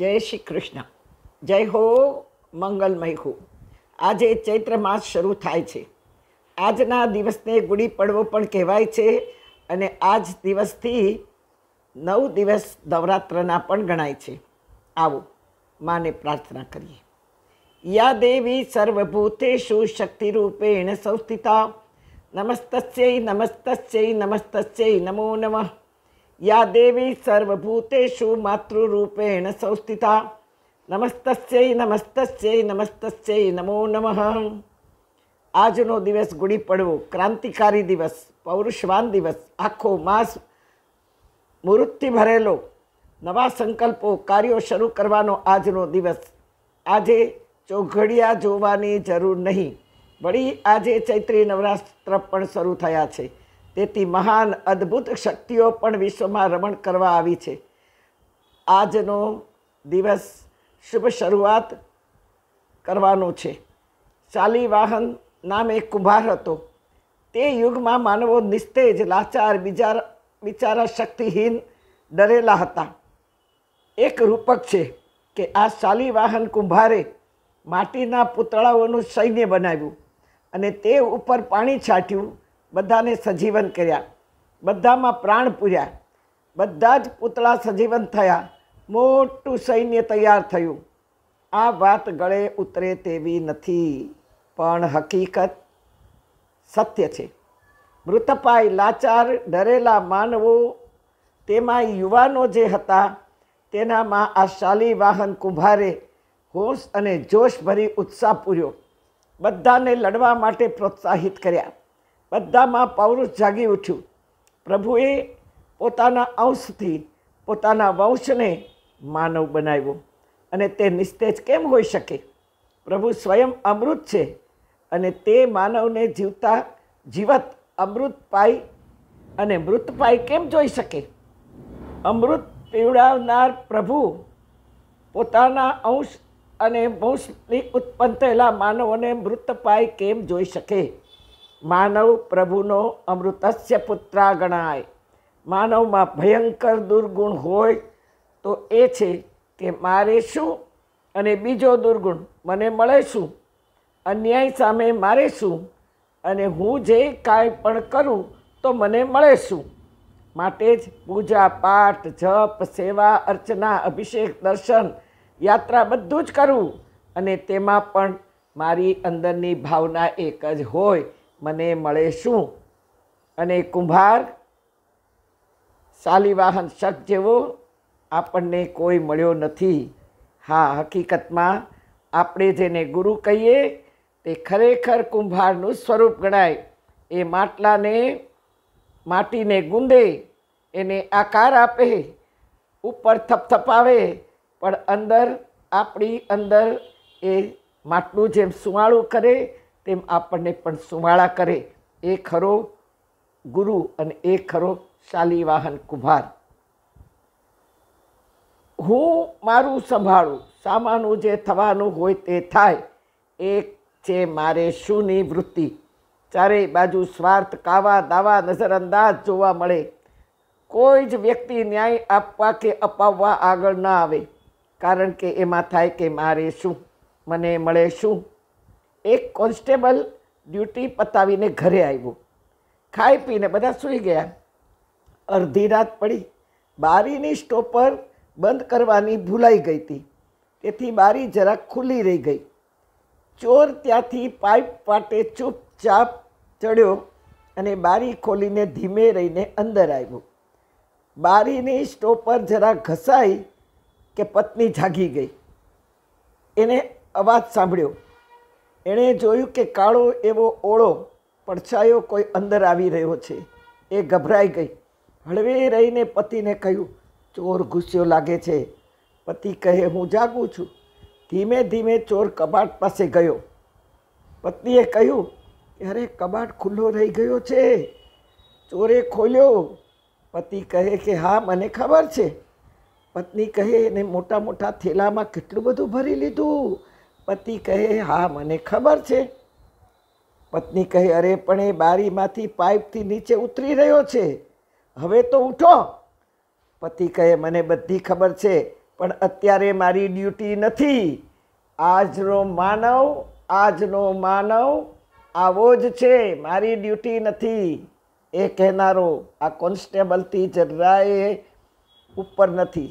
જય શ્રી કૃષ્ણ જય હો મંગલમય હો આજે ચૈત્ર માસ શરૂ થાય છે આજના દિવસને ગુડી પડવો પણ કહેવાય છે અને આજ દિવસથી નવ દિવસ નવરાત્રના પણ ગણાય છે આવો માને પ્રાર્થના કરીએ યા દેવી સર્વભૂતેષુ રૂપેણ સંસ્થિતા નમસ્તસ્ય નમસ્તસ્ય નમસ્તસ્ય નમો નમઃ યા દેવી સર્વભૂતેષુ માતૃરૂપેણ સંસ્થિતા નમસ્તસ્ય નમસ્તસ્ય નમસ્તસ્ય નમો નમઃ આજનો દિવસ ગુડી પડવો ક્રાંતિકારી દિવસ પૌરુષવાન દિવસ આખો માસ મુહૂર્તથી ભરેલો નવા સંકલ્પો કાર્યો શરૂ કરવાનો આજનો દિવસ આજે ચોઘડિયા જોવાની જરૂર નહીં વળી આજે ચૈત્રી નવરાત્ર પણ શરૂ થયા છે તેથી મહાન અદ્ભુત શક્તિઓ પણ વિશ્વમાં રમણ કરવા આવી છે આજનો દિવસ શુભ શરૂઆત કરવાનો છે શાલિવાહન નામે કુંભાર હતો તે યુગમાં માનવો નિસ્તેજ લાચાર બીજા વિચારા શક્તિહીન ડરેલા હતા એક રૂપક છે કે આ શાલિવાહન કુંભારે માટીના પૂતળાઓનું સૈન્ય બનાવ્યું અને તે ઉપર પાણી છાંટ્યું બધાને સજીવન કર્યા બધામાં પ્રાણ પૂર્યા બધા જ પૂતળા સજીવન થયા મોટું સૈન્ય તૈયાર થયું આ વાત ગળે ઉતરે તેવી નથી પણ હકીકત સત્ય છે મૃતપાય લાચાર ડરેલા માનવો તેમાં યુવાનો જે હતા તેનામાં આ શાલી વાહન કુંભારે હોશ અને જોશ ભરી ઉત્સાહ પૂર્યો બધાને લડવા માટે પ્રોત્સાહિત કર્યા બધામાં પૌરુષ જાગી ઉઠ્યું પ્રભુએ પોતાના અંશથી પોતાના વંશને માનવ બનાવ્યો અને તે નિસ્તેજ કેમ હોઈ શકે પ્રભુ સ્વયં અમૃત છે અને તે માનવને જીવતા જીવત અમૃત પાઈ અને મૃત પાઈ કેમ જોઈ શકે અમૃત પીવડાવનાર પ્રભુ પોતાના અંશ અને વંશની ઉત્પન્ન થયેલા માનવને મૃત પાઈ કેમ જોઈ શકે માનવ પ્રભુનો અમૃતસ્ય પુત્રા ગણાય માનવમાં ભયંકર દુર્ગુણ હોય તો એ છે કે મારે શું અને બીજો દુર્ગુણ મને મળે શું અન્યાય સામે મારે શું અને હું જે કાંઈ પણ કરું તો મને મળે શું માટે જ પૂજા પાઠ જપ સેવા અર્ચના અભિષેક દર્શન યાત્રા બધું જ કરું અને તેમાં પણ મારી અંદરની ભાવના એક જ હોય મને મળે શું અને કુંભાર શાલીવાહન શક જેવો આપણને કોઈ મળ્યો નથી હા હકીકતમાં આપણે જેને ગુરુ કહીએ તે ખરેખર કુંભારનું સ્વરૂપ ગણાય એ માટલાને માટીને ગુંદે એને આકાર આપે ઉપર થપથપાવે પણ અંદર આપણી અંદર એ માટલું જેમ સુવાળું કરે તેમ આપણને પણ સુમાળા કરે એ ખરો ગુરુ અને એ ખરો શાલીવાહન કુભાર હું મારું સંભાળું સામાનું જે થવાનું હોય તે થાય એક છે મારે શુંની વૃત્તિ ચારેય બાજુ સ્વાર્થ કાવા દાવા નજરઅંદાજ જોવા મળે કોઈ જ વ્યક્તિ ન્યાય આપવા કે અપાવવા આગળ ન આવે કારણ કે એમાં થાય કે મારે શું મને મળે શું એક કોન્સ્ટેબલ ડ્યુટી પતાવીને ઘરે આવ્યું ખાઈ પીને બધા સૂઈ ગયા અડધી રાત પડી બારીની સ્ટોપર બંધ કરવાની ભૂલાઈ ગઈ હતી તેથી બારી જરા ખુલ્લી રહી ગઈ ચોર ત્યાંથી પાઇપ પાટે ચૂપચાપ ચડ્યો અને બારી ખોલીને ધીમે રહીને અંદર આવ્યો બારીની સ્ટોપર જરા ઘસાઈ કે પત્ની જાગી ગઈ એને અવાજ સાંભળ્યો એણે જોયું કે કાળો એવો ઓળો પડછાયો કોઈ અંદર આવી રહ્યો છે એ ગભરાઈ ગઈ હળવે રહીને પતિને કહ્યું ચોર ઘૂસ્યો લાગે છે પતિ કહે હું જાગું છું ધીમે ધીમે ચોર કબાટ પાસે ગયો પત્નીએ કહ્યું ત્યારે કબાટ ખુલ્લો રહી ગયો છે ચોરે ખોલ્યો પતિ કહે કે હા મને ખબર છે પત્ની કહે એને મોટા મોટા થેલામાં કેટલું બધું ભરી લીધું પતિ કહે હા મને ખબર છે પત્ની કહે અરે પણ એ બારીમાંથી પાઇપથી નીચે ઉતરી રહ્યો છે હવે તો ઉઠો પતિ કહે મને બધી ખબર છે પણ અત્યારે મારી ડ્યુટી નથી આજનો માનવ આજનો માનવ આવો જ છે મારી ડ્યુટી નથી એ કહેનારો આ કોન્સ્ટેબલથી જરાએ ઉપર નથી